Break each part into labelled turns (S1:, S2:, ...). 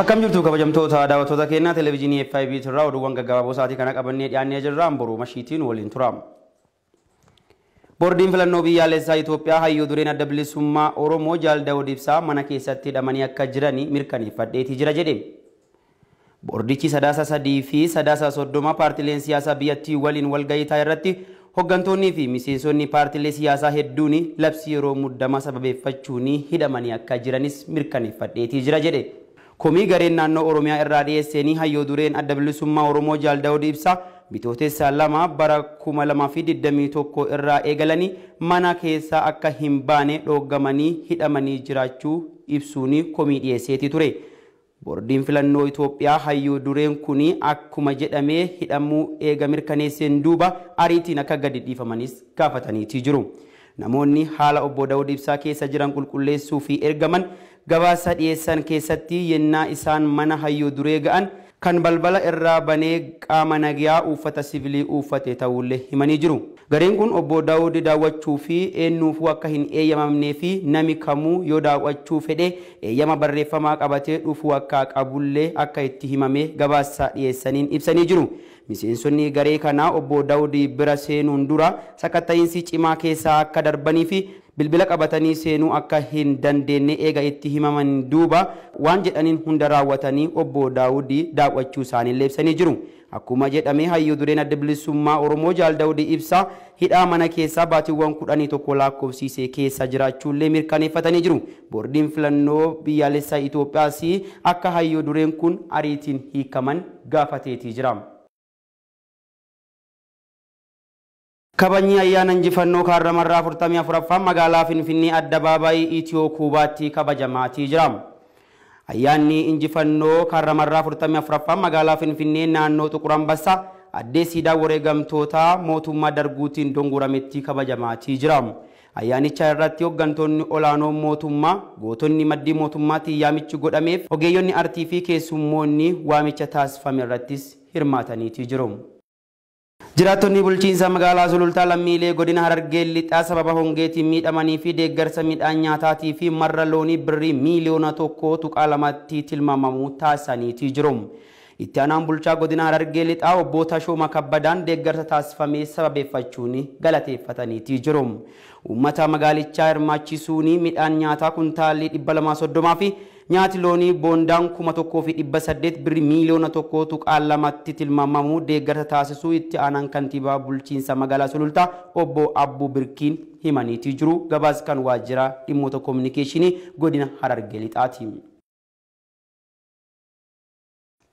S1: Akkam jirtu kabajamtoota daawwattoota keenyaa televezyiinii FIB irraa oduuwwan gaggabaaboo sa'aatii kana qabannee dhiyaannee jirraan boru mashiitiin waliin tura. Boordiin filannoo biyyaalessaa Itoophiyaa hayyuu dureen adda bilisummaa Oromoo jaal Daawud Ibsaa mana keessatti hidhamanii akka jiranii mirkaneeffadheetii jira jedhe. Boordichi sadaasa sadii fi sadaasa soddoma paartileen siyaasaa biyyattii waliin walgayii irratti hooggantoonnii fi miseensonni paartilee siyaasaa hedduun labsii yeroo muddama sababeeffachuun hidhamanii akka jiranis mirkaneeffadheetii jira komii gareen naannoo Oromiyaa irraa dhiyeessanii hayyoo dureen adda bilisummaa Oromoo Jaal Daawud Ibsaa bitooteessa lama bara 2021 irraa eegalanii mana keessaa akka hin baane dhoogamanii hidhamanii jiraachuu ibsuun komii dhiyeesseeti ture. Boordiin filannoo Itoophiyaa hayyoo dureen kun akkuma jedhamee hidhamuu eega mirkaneesseen duuba ariitiin akka gadi dhiifamanis gaafataniitii jiru. Namoonni haala obbo Daawud Ibsaa keessa jiran qulqulleessuu fi ergaman gabaasa dhiyeessan keessatti yennaa isaan mana hayyoo duree ga'an kan balbala irraa banee qaama nagayaa uffata siivilii uffate ta'ullee himanii jiru. Gareen kun obbo Daawud daawwachuu fi akka hin eeyyamamnee fi nami kamuu yoo daawwachuu fedhe eeyyama barreeffamaa qabatee dhufuu akka qabullee akka itti himame gabaasa dhiyeessaniin ibsanii jiru. Miseensonni garee kanaa obbo Daawud bira seenuun dura sakatta'iinsi cimaa keessaa akka darbanii fi bilbila qabatanii seenuu akka hin dandeenye eega itti himaman duuba waan jedhaniin hunda raawwatanii obbo Daawudii daawachuu isaaniillee ibsanii jiru. Akkuma jedhame hayyuu dureen adda bilisummaa Oromoo Jaal Daawudii ibsaa hidhaa mana keessaa baatiiwwan kudhanii tokko lakkoofsiisee keessa jiraachuulee mirkaneeffatanii jiru. Boordiin filannoo biyyaalessaa Itoophiyaas akka hayyuu dureen kun ariitiin hiikaman gaafateetii jira. Kabajni ayyaana injifannoo kaarramarraa 44ffaan magaalaa Finfinnee addabaabaayii Itiyoo Kuubaatti kabajamaatii jira. injifannoo kaarramarraa 44ffaan magaalaa Finfinnee naannoo Xuqur Ambassaa addeessiidhaan wareegamtoota mootummaa darguutiin dongurametti kabajamaatii jiramu Ayyaanicha irratti hoggantoonni olaanoo mootummaa gootonni maddii mootummaatiin yaamichi godhameef ogeeyyonni artii fi keessummoonni waamicha taasifame irrattis hirmaataniitii jiru. jiraattonni bulchiinsa magaalaa sulultaa lammiilee godina harargee lixaa sababa hongeetiin miidhamanii fi deeggarsa midhaan nyaataatii fi marra loonii birrii miiliyoona tuqaa qaalamaatti tilmaamamuu taasisaniitii jiru. itti aanaan bulchaa godina Harargee lixaa obbo tashooma kabbadaan deeggarsa taasifamee sababeeffachuun galateeffataniitii jiru. ummata magaalichaa hirmaachisuun midhaan nyaataa kuntaalii 230 fi nyaati loonii boondaan 1,800 birri miiliyoona tokko tuqaan lamatti tilmaamamuu deeggarsa taasisuu itti aanaan kantiibaa bulchiinsa magaalaa sululta obbo Abbuu Birkiin himaniitii jiru gabaas kan waajjira dhimmoota koominikeeshinii godina Harargee lixaati.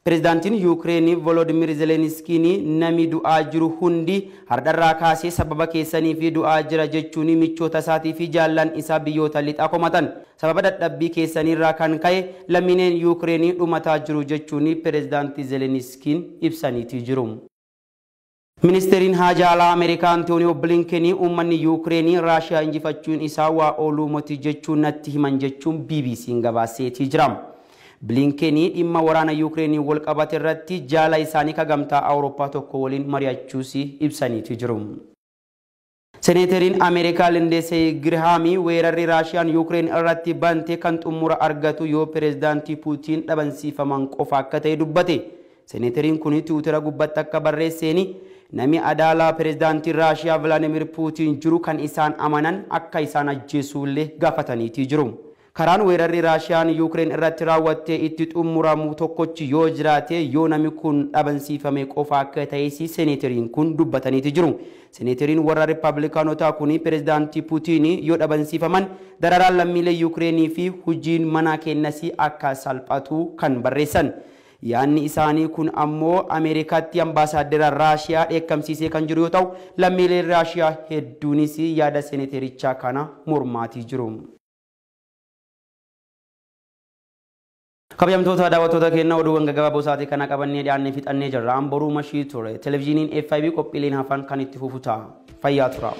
S1: Pireezidaantiin Yuukireen Volodimir Zelenskiin nami du'aa jiru hundi hardharraa kaasee sababa keessanii fi du'aa jira jechuun michoota isaatii fi jaallan isaa biyyoota lixaa komatan. Sababa dadhabbii irraa kan ka'e lammiileen Yuukireen dhumataa jiru jechuun pireezidaantii Zelenskiin ibsaniitii jiru. Ministeeriin haja alaa Ameerikaa Antooniyo Bilinken uummanni Yuukireen Raashiyaa injifachuun isaa waa ooluu moti jechuun natti himan jechuun BBC'n gabaasseetii jira. Bilinkenii dhimma waraana Yuukireenii wal irratti jaala isaanii ka gamtaa Awurooppaa tokko waliin mari'achuus ibsaniiti jiru. Seneeteriin Ameerikaa Lindeesee Girhaamii weerarri Raashiyaan Yuukireen irratti bantee kan xumura argatu yoo pireezidaantii Puutiin dhabansiifaman qofa akka ta'e dubbate. Seneeteriin kun tiwutira gubbatti akka barreesseeni nami adaalaa pireezidaantii Raashiyaa vilaadimir Puutiin jiru kan isaan amanan akka isaan ajjeesuullee gaafataniitii jiru. karaan weerarri raashiyaan yuukireen irratti raawwattee itti xumuramu tokkochi yoo jiraate yoo nami kun dhabansiifame qofa akka ta'esi seeneetariin kun dubbataniiti jiru. Seeneetariin warra riippaabilikaanotaa kun pireezidaantii Putiin yoo dhabansiifaman dararaan lammiilee yuukireenii fi hujiin mana kennas akka salphatu kan barreessan. Yaanni isaanii kun ammoo Ameerikaatti ambaasaaddera Raashiyaa dheekkamsiisee kan jiru yoo ta'u lammiilee Raashiyaa hedduunis yaada seeneeterichaa kana mormaati jiru. Kabajamtoota daawwattoota keenyaa oduuwwan gaggabaa boosaatii kana qabannee dhiyaannee fixannee jirra. An boruu mashii ture. Televezyiiniin FIB qophiileen hafan kan itti fufu Fayyaa tura.